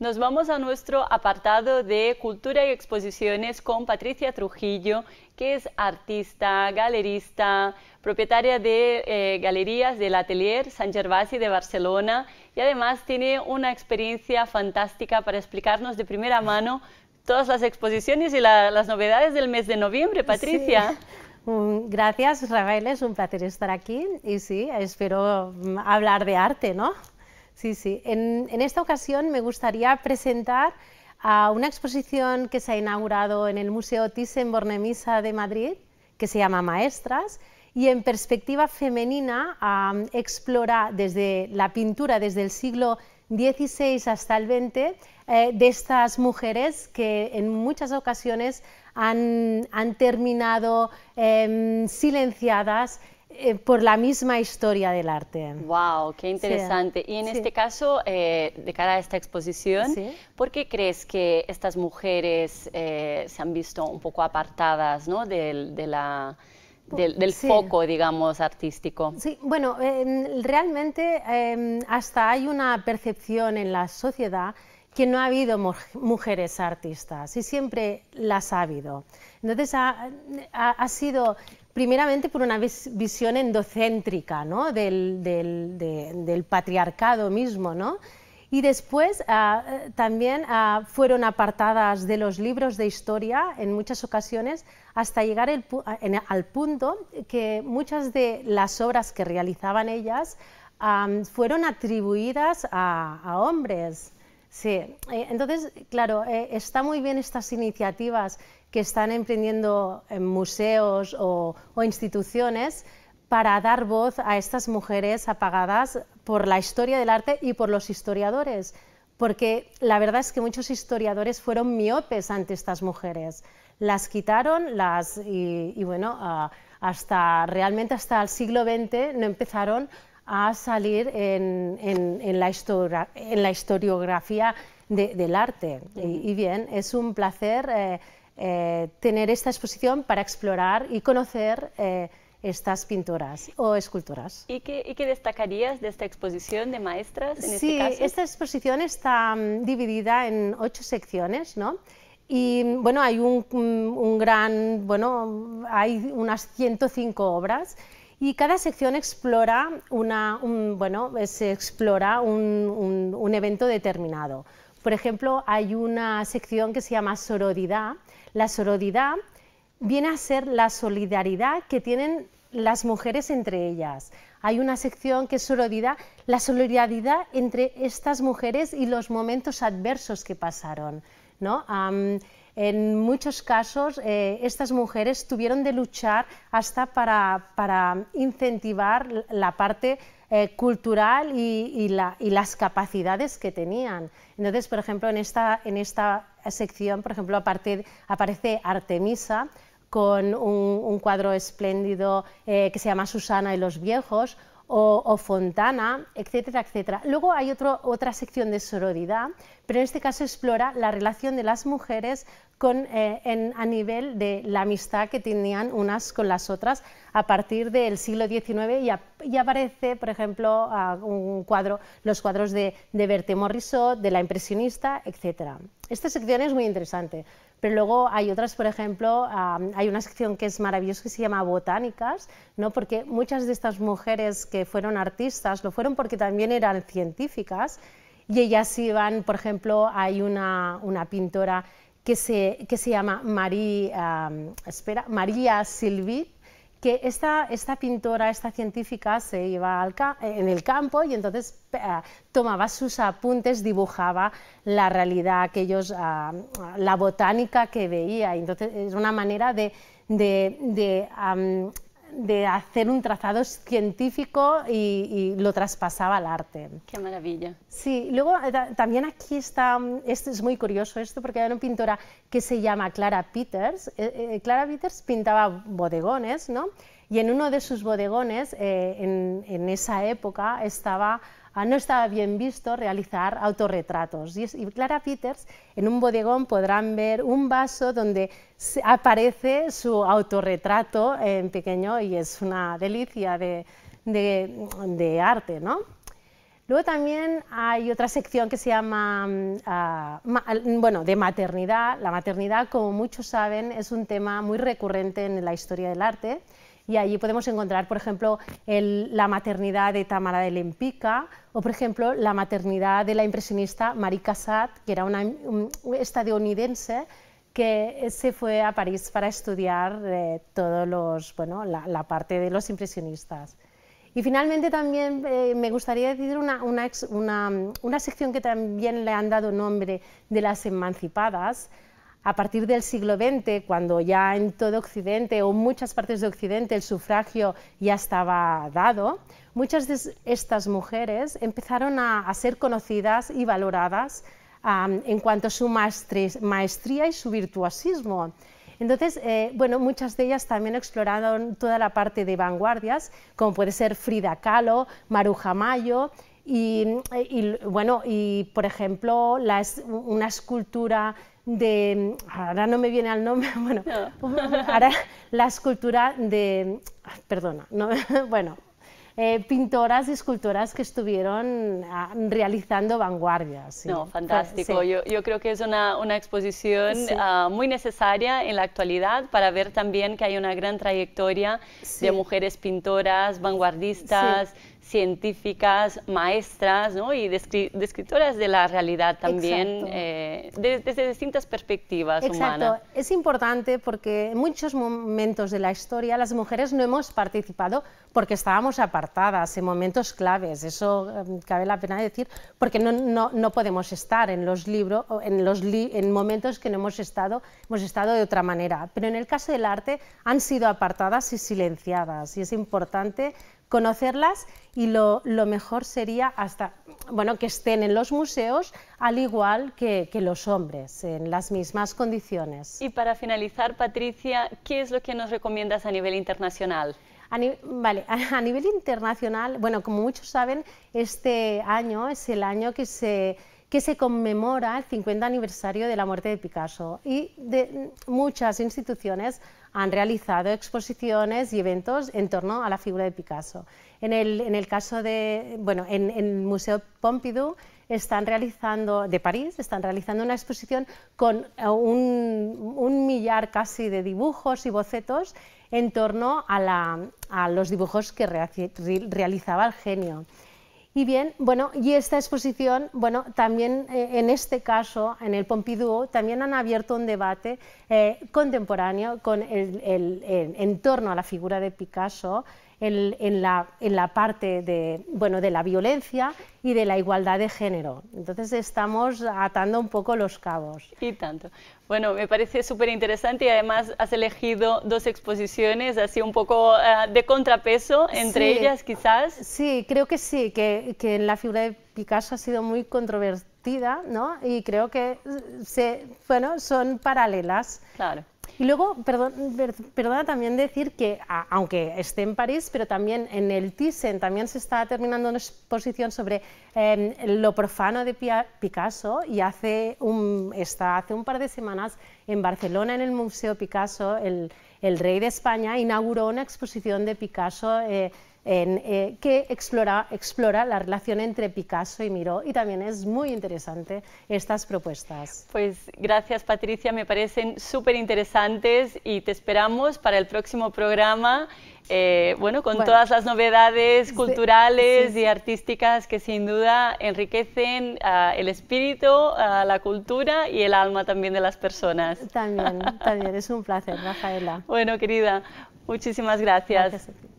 Nos vamos a nuestro apartado de cultura y exposiciones con Patricia Trujillo, que es artista, galerista, propietaria de eh, galerías del Atelier San Gervasi de Barcelona y además tiene una experiencia fantástica para explicarnos de primera mano todas las exposiciones y las novedades del mes de noviembre, Patricia. Gracias, Rafael, es un placer estar aquí y sí, espero mm, hablar de arte, ¿no? Sí, sí. En, esta ocasión me gustaría presentar a una exposición que se ha inaugurado en el Museo Thyssen-Bornemisza de Madrid, que se llama Maestras, y en perspectiva femenina explora desde la pintura desde el siglo 16 hasta el 20 eh, de estas mujeres que en muchas ocasiones han, han terminado em, silenciadas eh, por la misma historia del arte. ¡Wow! ¡Qué interesante! Y en este caso, eh, de cara a esta exposición, ¿por qué crees que estas mujeres se han visto un poco apartadas de, la, del, foco, digamos, artístico. Sí, bueno, em, realmente em, hasta hay una percepción en la sociedad que no ha habido mujeres artistas y siempre las ha habido. Entonces ha, ha, sido primeramente por una visión endocéntrica ¿no? del, del patriarcado mismo, ¿no? Y después ah, eh, también ah, fueron apartadas de los libros de historia en muchas ocasiones hasta llegar al punto que muchas de las obras que realizaban ellas fueron atribuidas a, hombres. Sí, e, entonces, claro, e, está muy bien estas iniciativas que están emprendiendo en museos o instituciones, para dar voz a estas mujeres apagadas por la historia del arte y por los historiadores, porque la verdad es que muchos historiadores fueron miopes ante estas mujeres. Las quitaron, las y, bueno, ah, hasta realmente hasta el siglo XX no empezaron a salir en, la, historiografía del arte. y, bien, es un placer eh, eh, tener esta exposición para explorar y conocer eh, estas pinturas o esculturas. ¿Y qué, destacarías de esta exposición de maestras? En este sí, esta exposición está mm, dividida en ocho secciones, ¿no? Y mm, bueno, hay mm, un, gran, bueno, hay unas 105 obras y cada sección explora una, un, bueno, se explora un, evento determinado. Por ejemplo, hay una sección que se llama sorodidad. La sorodidad, viene a ser la solidaridad que tienen las mujeres entre ellas. Hay una sección que es sororidad, la solidaridad entre estas mujeres y los momentos adversos que pasaron. ¿no? en muchos casos, eh, estas mujeres tuvieron de luchar hasta para, para incentivar la parte eh, cultural y, las capacidades que tenían. Entonces, por ejemplo, en esta, en esta sección, por ejemplo, aparte, aparece Artemisa, con un, cuadro espléndido eh, que se llama Susana y los viejos, o, Fontana, etcétera, etcétera. Luego hay otra sección de sororidad, pero en este caso explora la relación de las mujeres eh, a nivel de la amistad que tenían unas con las otras a partir del siglo XIX y, aparece, por ejemplo, un cuadro, los cuadros de, de Berthe Morisot, de la impresionista, etcétera. Esta sección es muy interesante pero luego hay otras, por ejemplo, hay una sección que es maravillosa que se llama Botánicas, ¿no? porque muchas de estas mujeres que fueron artistas lo fueron porque también eran científicas y ellas iban, por ejemplo, hay una, pintora que se, llama espera, María Silvi, que esta, esta pintora, esta científica se iba al eh, en el campo y entonces eh, tomaba sus apuntes, dibujaba la realidad, aquellos, ah, la botánica que veía. Entonces es una manera de, de hacer un trazado científico y, lo traspasaba al arte. Qué maravilla. Sí, luego eh, también aquí está, mm, esto es muy curioso esto, porque hay una pintora que se llama Clara Peters. Eh, eh, Clara Peters pintaba bodegones, ¿no? Y en uno de sus bodegones, en esa época, estaba Ah, no estaba bien visto realizar autorretratos. Y, Clara Peters en un bodegón podrán ver un vaso donde aparece su autorretrato en pequeño y es una delicia de, arte, ¿no? Luego también hay otra sección que se llama, mm, ah, bueno, de maternidad. La maternidad, como muchos saben, es un tema muy recurrente en la historia del arte y allí podemos encontrar, por ejemplo, la maternidad de Tamara de Lempica o, por ejemplo, la maternidad de la impresionista Marie Cassatt, que era una estadounidense que se fue a París para estudiar eh, todos la, parte de los impresionistas. Y finalmente también eh, me gustaría decir una sección que también le han dado nombre de las emancipadas, a partir del siglo XX, cuando ya en todo Occidente o muchas partes de Occidente el sufragio ya estaba dado, muchas de estas mujeres empezaron a, ser conocidas y valoradas en cuanto a su maestría y su virtuosismo. Entonces, eh, bueno, muchas de ellas también exploraron toda la parte de vanguardias, como puede ser Frida Kahlo, Maruja Mayo, y, bueno, y por ejemplo, la una escultura de, ahora no me viene al nombre, bueno, ahora la escultura de, perdona, bueno, eh, pintoras y escultoras que estuvieron ah, realizando vanguardias. No, fantástico. Yo, yo, creo que es una, una exposición ah, muy necesaria en la actualidad para ver también que hay una gran trayectoria de mujeres pintoras, vanguardistas, científicas, maestras ¿no? y descri descriptoras de la realidad también, eh, desde distintas perspectivas Exacto. humanas. Es importante porque en muchos momentos de la historia las mujeres no hemos participado porque estábamos apartadas en momentos claves, eso em, cabe la pena decir, porque no, no, no podemos estar en los libros, en, los en momentos que no hemos estado, hemos estado de otra manera. Pero en el caso del arte han sido apartadas y silenciadas y es importante conocerlas y lo, mejor sería hasta, bueno, que estén en los museos al igual que, los hombres, en las mismas condiciones. Y para finalizar, Patricia, ¿qué es lo que nos recomiendas a nivel internacional? A nivel internacional, bueno, como muchos saben, este año es el año que se que se conmemora el 50 aniversario de la muerte de Picasso y de mm, muchas instituciones han realizado exposiciones y eventos en torno a la figura de Picasso. En el, caso de, bueno, en, el Museo Pompidou están realizando, de París, están realizando una exposición con eh, un, millar casi de dibujos y bocetos en torno a los dibujos que realizaba el genio. Y bien, bueno, y esta exposición, bueno, también eh, en este caso, en el Pompidou, también han abierto un debate eh, contemporáneo en torno a la figura de Picasso en, la, en la parte de, bueno, de la violencia y de la igualdad de género. Entonces estamos atando un poco los cabos. Y tanto. Bueno, me parece súper interesante y además has elegido dos exposiciones así un poco ah, de contrapeso entre ellas quizás. Sí, creo que sí, que, que la figura de Picasso ha sido muy controvertida ¿no? y creo que eh, se, bueno, son paralelas. Claro. Y luego, perdón, perdona también decir que, aunque esté en París, pero también en el Thyssen también se está terminando una exposición sobre em, lo profano de Picasso y hace un, está, hace un par de semanas en Barcelona, en el Museo Picasso, el, rey de España inauguró una exposición de Picasso. Eh, en, eh, que explora, explora la relación entre Picasso y Miró y también es muy interesante estas propuestas. Pues gracias Patricia, me parecen súper interesantes y te esperamos para el próximo programa, eh, bueno, con todas las novedades culturales y artísticas que sin duda enriquecen ah, el espíritu, ah, la cultura y el alma también de las personas. También, también, es un placer, Rafaela. Bueno, querida, muchísimas gracias